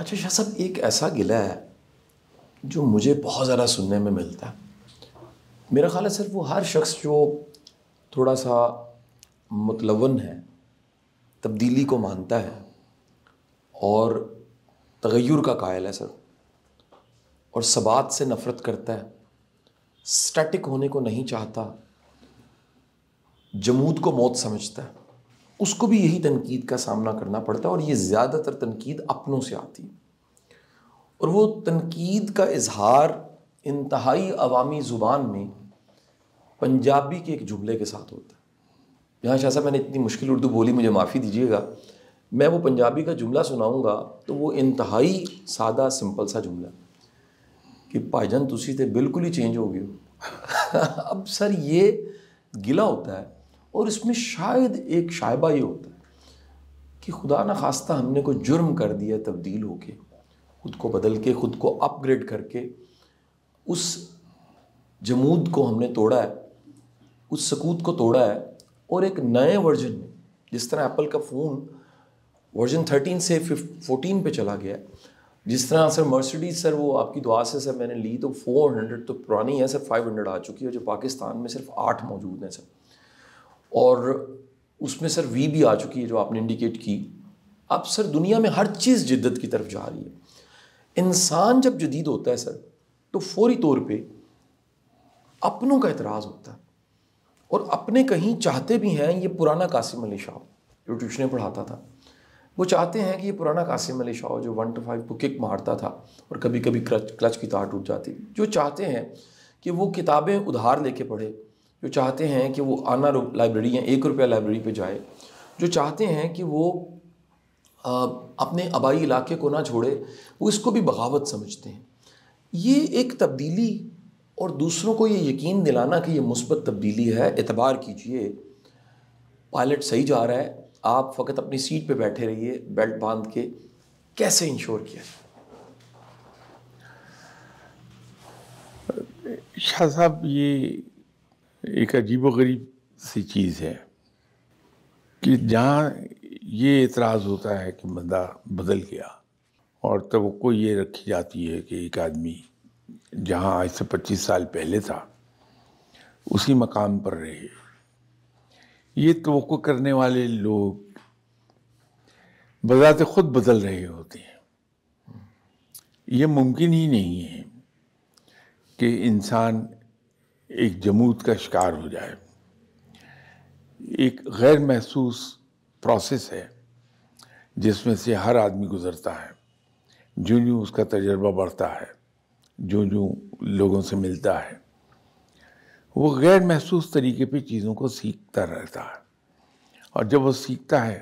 अच्छा शाह साहब एक ऐसा गिला है जो मुझे बहुत ज़्यादा सुनने में मिलता है मेरा ख्याल है सर वो हर शख्स जो थोड़ा सा मतलवन है तब्दीली को मानता है और तगैर का कायल है सर और सबात से नफ़रत करता है स्टैटिक होने को नहीं चाहता जमूद को मौत समझता है उसको भी यही तनकीद का सामना करना पड़ता है और ये ज़्यादातर तनकीद अपनों से आती है और वो तनकीद का इजहार इंतहाई अवामी ज़ुबान में पंजाबी के एक जुमले के साथ होता है यहाँ शाह साहब मैंने इतनी मुश्किल उर्दू बोली मुझे माफ़ी दीजिएगा मैं वो पंजाबी का जुमला सुनाऊँगा तो वो इंतहाई सादा सिंपल सा जुमला कि भाईजान तुसी तो बिल्कुल ही चेंज हो गए हो अब सर ये गिला होता है और इसमें शायद एक शायबा ये होता है कि खुदा न खास्ता हमने कोई जुर्म कर दिया तब्दील होके खुद को बदल के खुद को अपग्रेड करके उस जमूद को हमने तोड़ा है उस सकूत को तोड़ा है और एक नए वर्जन में जिस तरह एप्पल का फ़ोन वर्जन 13 से 14 पे चला गया जिस तरह सर मर्सिडीज सर वो आपकी दुआ से सर मैंने ली तो 400 तो पुरानी है सर 500 आ चुकी है जो पाकिस्तान में सिर्फ आठ मौजूद हैं सर और उसमें सर वी भी आ चुकी है जो आपने इंडिकेट की अब सर दुनिया में हर चीज़ जिद्दत की तरफ जा रही है इंसान जब जदीद होता है सर तो फौरी तौर पे अपनों का एतराज़ होता है और अपने कहीं चाहते भी हैं ये पुराना कासिम अली शाह जो ट्यूशन पढ़ाता था वो चाहते हैं कि ये पुराना कासिम अली शाह जो वन टू फाइव को किक मारता था और कभी कभी क्लच क्लच की तार टूट जाती थी जो चाहते हैं कि वो किताबें उधार लेके पढ़े जो चाहते हैं कि वो आना लाइब्रेरी या एक रुपया लाइब्रेरी पे जाए जो चाहते हैं कि वो आ, अपने आबाई इलाके को ना छोड़े वो इसको भी बगावत समझते हैं ये एक तब्दीली और दूसरों को ये यकीन दिलाना कि ये मुस्बत तब्दीली है एतबार कीजिए पायलट सही जा रहा है आप फ़कत अपनी सीट पे बैठे रहिए बेल्ट बांध के कैसे इंश्योर किया शाह साहब ये एक अजीब गरीब सी चीज़ है कि जहाँ ये एतराज़ होता है कि बंदा बदल गया और तब तो ये रखी जाती है कि एक आदमी जहाँ आज से पच्चीस साल पहले था उसी मकाम पर रहे ये तो करने वाले लोग बजाते खुद बदल रहे होते हैं ये मुमकिन ही नहीं है कि इंसान एक जमूत का शिकार हो जाए एक गैर महसूस प्रोसेस है जिसमें से हर आदमी गुजरता है जो जो उसका तजर्बा बढ़ता है जो जो लोगों से मिलता है वो गैर महसूस तरीके पे चीज़ों को सीखता रहता है और जब वो सीखता है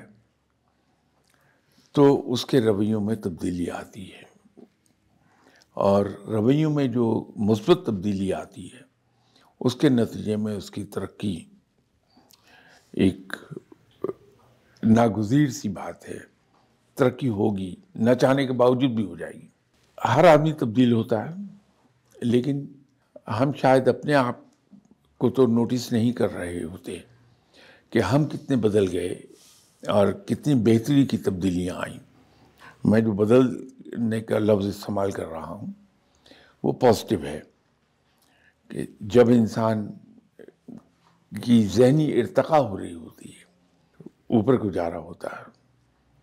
तो उसके रवैयों में तब्दीली आती है और रवैयों में जो मुस्बत तब्दीली आती है उसके नतीजे में उसकी तरक्की एक नागुजीर सी बात है तरक्की होगी न चाहने के बावजूद भी हो जाएगी हर आदमी तब्दील होता है लेकिन हम शायद अपने आप को तो नोटिस नहीं कर रहे होते कि हम कितने बदल गए और कितनी बेहतरी की तब्दीलियाँ आई मैं जो बदलने का लफ्ज़ इस्तेमाल कर रहा हूँ वो पॉजिटिव है कि जब इंसान की जहनी इरतका हो रही होती है ऊपर को जा रहा होता है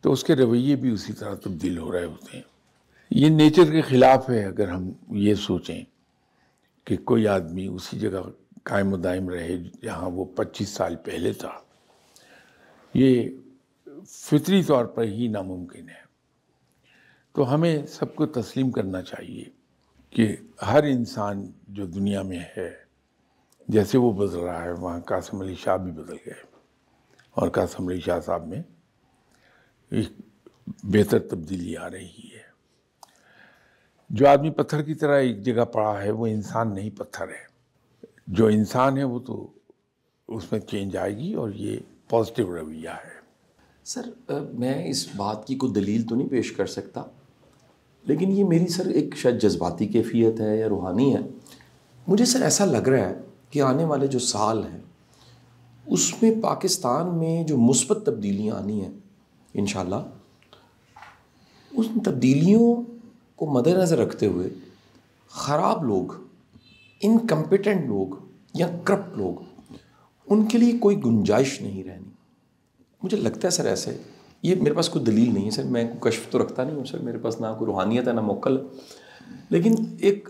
तो उसके रवैये भी उसी तरह तब्दील हो रहे होते हैं ये नेचर के ख़िलाफ़ है अगर हम ये सोचें कि कोई आदमी उसी जगह कायम दायम रहे जहाँ वो 25 साल पहले था ये फितरी तौर पर ही नामुमकिन है तो हमें सबको तस्लीम करना चाहिए कि हर इंसान जो दुनिया में है जैसे वो बदल रहा है वहाँ कासम अली शाह भी बदल गए और कासम अली शाह साहब में एक बेहतर तब्दीली आ रही है जो आदमी पत्थर की तरह एक जगह पड़ा है वो इंसान नहीं पत्थर है जो इंसान है वो तो उसमें चेंज आएगी और ये पॉजिटिव रवैया है सर मैं इस बात की कोई दलील तो नहीं पेश कर सकता लेकिन ये मेरी सर एक शायद जज्बाती कैफियत है या रूहानी है मुझे सर ऐसा लग रहा है कि आने वाले जो साल हैं उसमें पाकिस्तान में जो मुस्बत तब्दीलियाँ आनी हैं इन उन तब्दीलियों को मद्नज़र रखते हुए ख़राब लोग इनकम्पिटेंट लोग या करप्ट लोग उनके लिए कोई गुंजाइश नहीं रहनी मुझे लगता है सर ऐसे ये मेरे पास कोई दलील नहीं है सर मैं कशफ तो रखता नहीं हूँ सर मेरे पास ना कोई रूहानियत है ना मोकल लेकिन एक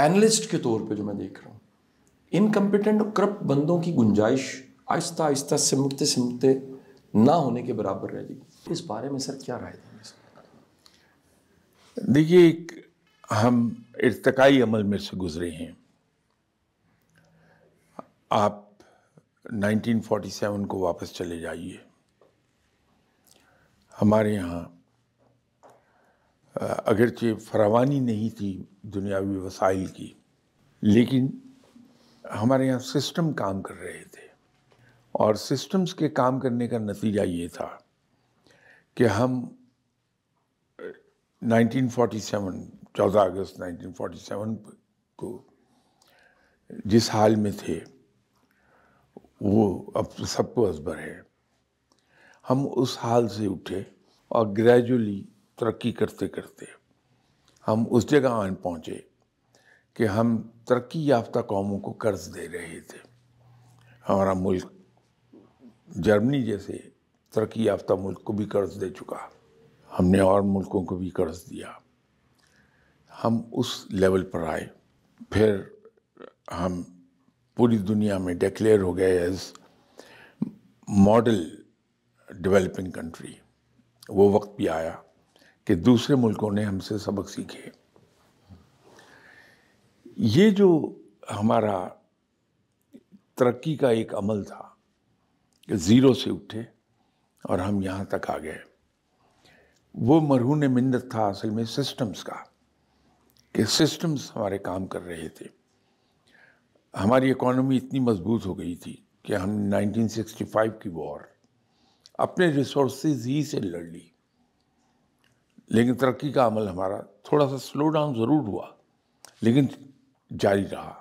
एनालिस्ट के तौर पे जो मैं देख रहा हूँ इनकम्पिटेंट और करप्ट बंदों की गुंजाइश आहिस्ता आहिस्ता सिमटते सिमटते ना होने के बराबर रह जाएगी तो इस बारे में सर क्या राय देंगे देखिए एक हम इरतकाई अमल में से गुजरे हैं आप 1947 को वापस चले जाइए हमारे यहाँ अगरचे फरावानी नहीं थी दुनियावी वसाइल की लेकिन हमारे यहाँ सिस्टम काम कर रहे थे और सिस्टम्स के काम करने का नतीजा ये था कि हम 1947 14 अगस्त 1947 को जिस हाल में थे वो अब सबको असबर है हम उस हाल से उठे और ग्रेजुअली तरक्की करते करते हम उस जगह आन पहुँचे कि हम तरक्की याफ्ता कौमों को कर्ज दे रहे थे हमारा मुल्क जर्मनी जैसे तरक्की याफ्ता मुल्क को भी कर्ज दे चुका हमने और मुल्कों को भी कर्ज दिया हम उस लेवल पर आए फिर हम पूरी दुनिया में डिक्लेयर हो गए एज मॉडल डेवलपिंग कंट्री वो वक्त भी आया कि दूसरे मुल्कों ने हमसे सबक सीखे ये जो हमारा तरक्की का एक अमल था कि ज़ीरो से उठे और हम यहाँ तक आ गए वो मरहून मिन्नत था असल में सिस्टम्स का कि सिस्टम्स हमारे काम कर रहे थे हमारी इकोनॉमी इतनी मजबूत हो गई थी कि हम 1965 की वॉर अपने रिसोर्सेज ही से लड़ ली लेकिन तरक्की का अमल हमारा थोड़ा सा स्लो डाउन ज़रूर हुआ लेकिन जारी रहा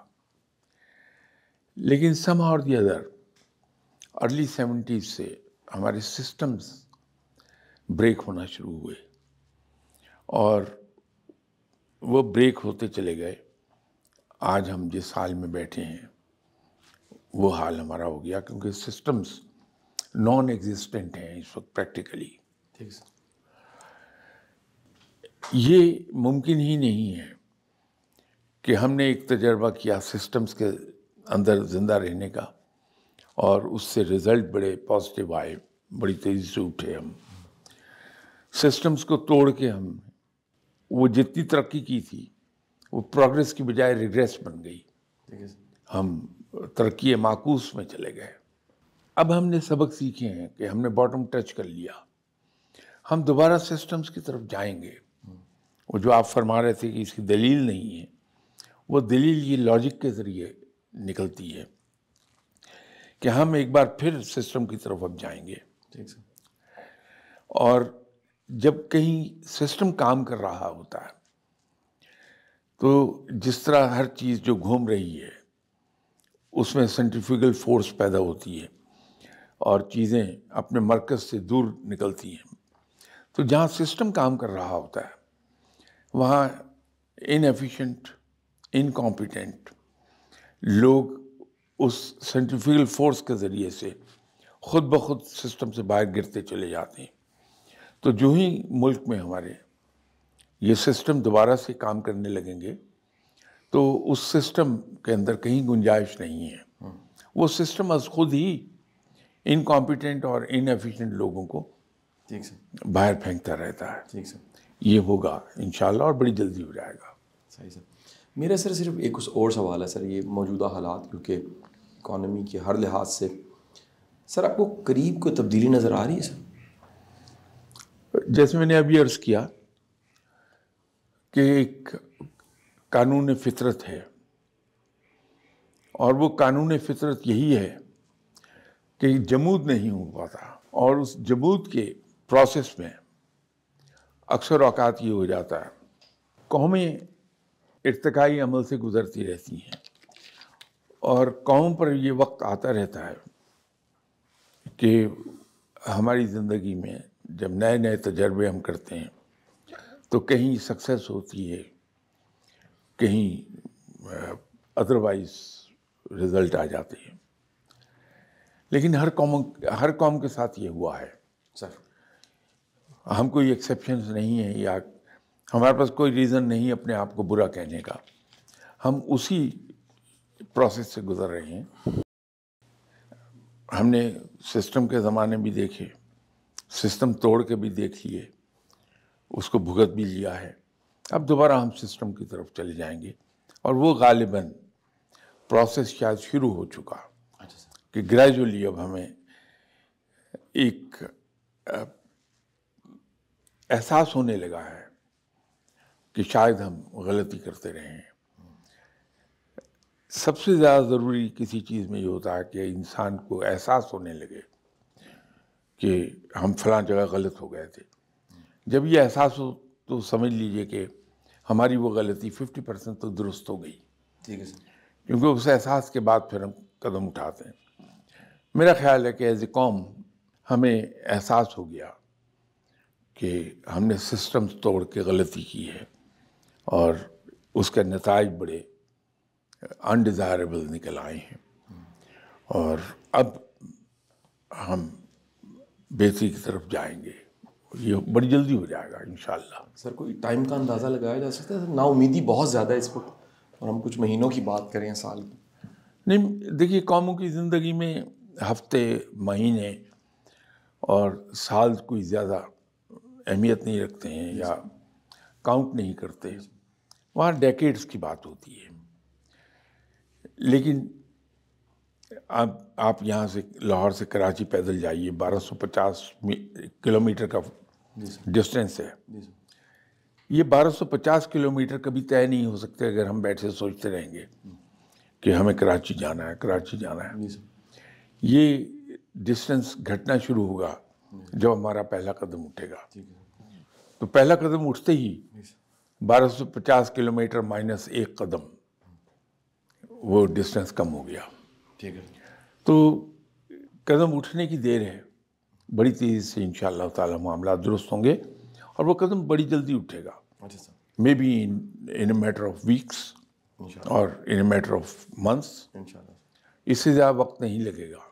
लेकिन सम और दी अदर अर्ली सेवेंटीज से हमारे सिस्टम्स ब्रेक होना शुरू हुए और वो ब्रेक होते चले गए आज हम जिस हाल में बैठे हैं वो हाल हमारा हो गया क्योंकि सिस्टम्स नॉन एग्जिस्टेंट हैं इस वक्त प्रैक्टिकली ये मुमकिन ही नहीं है कि हमने एक तजर्बा किया सिस्टम्स के अंदर ज़िंदा रहने का और उससे रिज़ल्ट बड़े पॉजिटिव आए बड़ी तेज़ी से उठे हम सिस्टम्स को तोड़ के हम वो जितनी तरक्की की थी वो प्रोग्रेस की बजाय रिग्रेस बन गई हम तरक्की माकूस में चले गए अब हमने सबक सीखे हैं कि हमने बॉटम टच कर लिया हम दोबारा सिस्टम्स की तरफ जाएंगे वो जो आप फरमा रहे थे कि इसकी दलील नहीं है वो दलील ये लॉजिक के ज़रिए निकलती है कि हम एक बार फिर सिस्टम की तरफ अब जाएंगे ठीक है और जब कहीं सिस्टम काम कर रहा होता है तो जिस तरह हर चीज़ जो घूम रही है उसमें सेंट्रिफ्यूगल फोर्स पैदा होती है और चीज़ें अपने मरकज़ से दूर निकलती हैं तो जहाँ सिस्टम काम कर रहा होता है वहाँ इनएफिशिएंट इनकॉम्पिटेंट लोग उस सेंट्रीफ्यूगल फोर्स के ज़रिए से ख़ुद ब खुद सिस्टम से बाहर गिरते चले जाते हैं तो जो ही मुल्क में हमारे ये सिस्टम दोबारा से काम करने लगेंगे तो उस सिस्टम के अंदर कहीं गुंजाइश नहीं है वो सिस्टम अज खुद ही इनकॉम्पिटेंट और इनएफिशिएंट लोगों को ठीक सर बाहर फेंकता रहता है ठीक सर ये होगा इन और बड़ी जल्दी हो जाएगा सही सर मेरा सर सिर्फ एक कुछ और सवाल है सर ये मौजूदा हालात क्योंकि इकॉनमी के हर लिहाज से सर आपको करीब कोई तब्दीली नज़र आ रही है सर जैसे मैंने अभी अर्ज़ किया कि एक कानून फितरत है और वो कानून फितरत यही है कि जमूद नहीं हो पाता और उस जमूद के प्रोसेस में अक्सर औकात ये हो जाता है कौमें इरतकाई अमल से गुजरती रहती हैं और कौम पर ये वक्त आता रहता है कि हमारी ज़िंदगी में जब नए नए तजर्बे हम करते हैं तो कहीं सक्सेस होती है कहीं अदरवाइज़ रिज़ल्ट आ जाते हैं लेकिन हर कौम हर कॉम के साथ ये हुआ है सर हम कोई एक्सेप्शन नहीं है या हमारे पास कोई रीज़न नहीं अपने आप को बुरा कहने का हम उसी प्रोसेस से गुज़र रहे हैं हमने सिस्टम के ज़माने भी देखे सिस्टम तोड़ के भी देख लिए उसको भुगत भी लिया है अब दोबारा हम सिस्टम की तरफ चले जाएंगे और वो गालिबा प्रोसेस शायद शुरू हो चुका कि ग्रेजुअली अब हमें एक एहसास होने लगा है कि शायद हम गलती करते रहे हैं सबसे ज़्यादा ज़रूरी किसी चीज़ में ये होता है कि इंसान को एहसास होने लगे कि हम फलां जगह गलत हो गए थे जब ये एहसास हो तो समझ लीजिए कि हमारी वो गलती फिफ्टी परसेंट तो दुरुस्त हो गई ठीक है क्योंकि उस एहसास के बाद फिर हम कदम उठाते हैं मेरा ख्याल है कि एज ए कॉम हमें एहसास हो गया कि हमने सिस्टम तोड़ के गलती की है और उसके नतज बड़े अनडिज़ायरेबल निकल आए हैं और अब हम बेहतरी की तरफ जाएंगे ये बड़ी जल्दी हो जाएगा इन सर कोई टाइम का अंदाज़ा लगाया जा सकता है ना उम्मीदी बहुत ज़्यादा है इस वक्त और हम कुछ महीनों की बात करें साल की नहीं देखिए कौमों की ज़िंदगी में हफ्ते महीने और साल कोई ज़्यादा अहमियत नहीं रखते हैं या काउंट नहीं करते वहाँ डेकेड्स की बात होती है लेकिन आप आप यहाँ से लाहौर से कराची पैदल जाइए 1250 किलोमीटर का डिस्टेंस है ये 1250 किलोमीटर कभी तय नहीं हो सकते अगर हम बैठे सोचते रहेंगे कि हमें कराची जाना है कराची जाना है ये डिस्टेंस घटना शुरू होगा जब हमारा पहला कदम उठेगा तो पहला कदम उठते ही 1250 किलोमीटर माइनस एक कदम वो डिस्टेंस कम हो गया ठीक है तो कदम उठने की देर है बड़ी तेज़ी से इन ताला मामला दुरुस्त होंगे और वो कदम बड़ी जल्दी उठेगा maybe in in matter of weeks और इन मैटर ऑफ मंथ्स इससे ज़्यादा वक्त नहीं लगेगा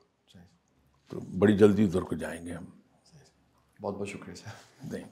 तो बड़ी जल्दी उधर को जाएंगे हम बहुत बहुत शुक्रिया सर नहीं